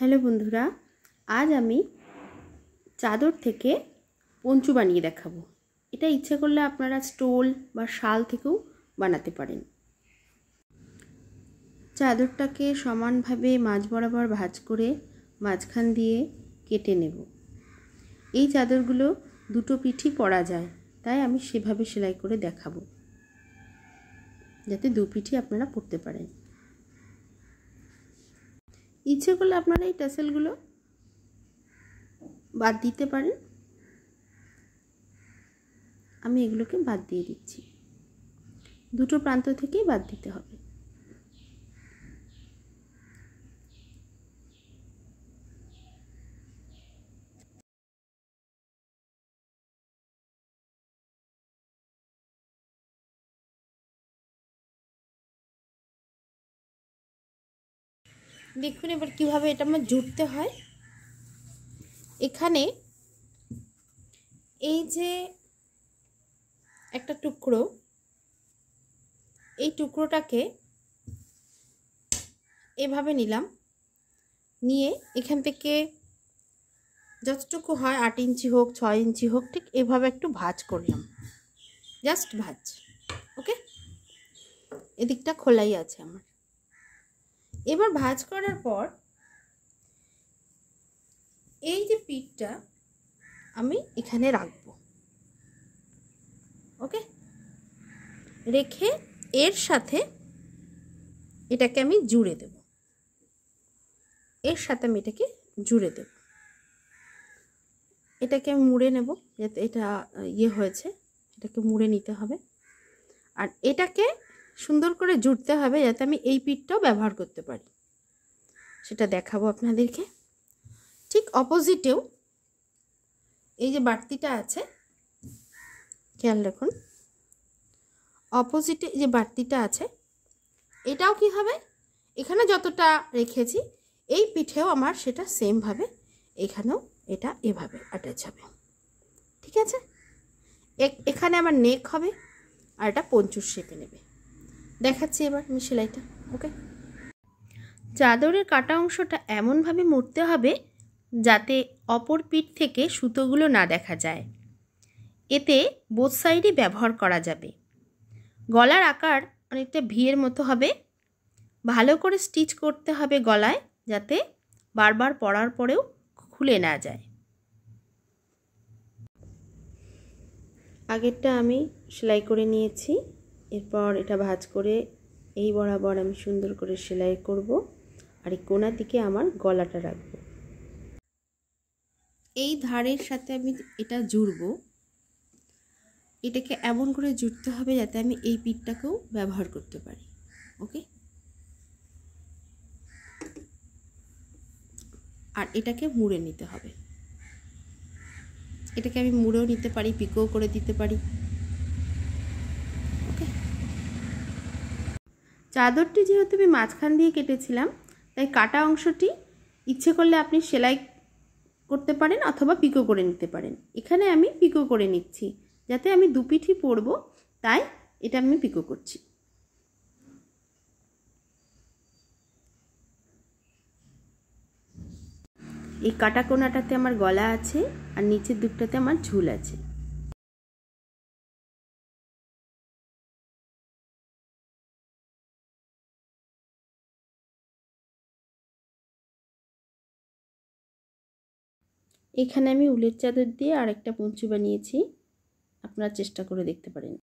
hello বন্ধুরা আজ আমি চাদর থেকে পঞ্চু বানিয়ে দেখাবো এটা ইচ্ছে করলে আপনারা স্টোল বা শাল থেকেও বানাতে পারেন চাদরটাকে সমানভাবে মাঝ বরাবর ভাজ করে মাঝখান দিয়ে কেটে নেব এই চাদরগুলো দুটো পিঠি পরা যায় তাই আমি সেভাবে সেলাই করে দেখাবো যাতে দু পিঠি আপনারা পরতে পারেন ইচ্ছে করলে আপনারা এই ট্যাসেলগুলো বাদ দিতে পারেন আমি এগুলোকে বাদ দিয়ে দিচ্ছি দুটো প্রান্ত থেকেই বাদ দিতে হবে দেখুন এবার কীভাবে এটা আমার জুড়তে হয় এখানে এই যে একটা টুকরো এই টুকরোটাকে এভাবে নিলাম নিয়ে এখান থেকে যতটুকু হয় আট ইঞ্চি হোক ছ ইঞ্চি হোক ঠিক এভাবে একটু ভাজ করলাম জাস্ট ভাজ ওকে এদিকটা খোলাই আছে আমার এবার ভাজ করার পর এই যে পিঠটা আমি এখানে রাখব ওকে রেখে এর সাথে এটাকে আমি জুড়ে দেব এর সাথে আমি এটাকে জুড়ে দেব এটাকে আমি মুড়ে নেব যাতে এটা ইয়ে হয়েছে এটাকে মুড়ে নিতে হবে আর এটাকে সুন্দর করে জুড়তে হবে যাতে আমি এই পিঠটাও ব্যবহার করতে পারি সেটা দেখাবো আপনাদেরকে ঠিক অপোজিটেও এই যে বাড়তিটা আছে খেয়াল রাখুন অপোজিটে যে বাড়তিটা আছে এটাও কি হবে এখানে যতটা রেখেছি এই পিঠেও আমার সেটা সেমভাবে এখানেও এটা এভাবে অ্যাটাচ হবে ঠিক আছে এখানে আমার নেক হবে আর এটা পঞ্চুর শেপে নেবে দেখাচ্ছি এবার আমি সেলাইটা ওকে চাদরের কাটা অংশটা এমনভাবে মরতে হবে যাতে অপর পিঠ থেকে সুতোগুলো না দেখা যায় এতে বোথ সাইডই ব্যবহার করা যাবে গলার আকার অনেকটা ভিয়ের মতো হবে ভালো করে স্টিচ করতে হবে গলায় যাতে বারবার পরার পরেও খুলে না যায় আগেরটা আমি সেলাই করে নিয়েছি এরপর এটা ভাজ করে এই বরাবর আমি সুন্দর করে সেলাই করব আর এই কোনার দিকে আমার গলাটা রাখবো এই ধারের সাথে আমি এটা জুড়ব এটাকে এমন করে জুড়তে হবে যাতে আমি এই পিঠটাকেও ব্যবহার করতে পারি ওকে আর এটাকে মুড়ে নিতে হবে এটাকে আমি মুড়েও নিতে পারি পিকো করে দিতে পারি চাদরটি যেহেতু আমি মাঝখান দিয়ে কেটেছিলাম তাই কাটা অংশটি ইচ্ছে করলে আপনি সেলাই করতে পারেন অথবা পিকো করে নিতে পারেন এখানে আমি পিকো করে নিচ্ছি যাতে আমি দুপিঠি পরব তাই এটা আমি পিকো করছি এই কাটা কোনাটাতে আমার গলা আছে আর নিচের দুটাতে আমার ঝুল আছে এখানে আমি উলের চাদর দিয়ে আরেকটা পঞ্চু বানিয়েছি আপনারা চেষ্টা করে দেখতে পারেন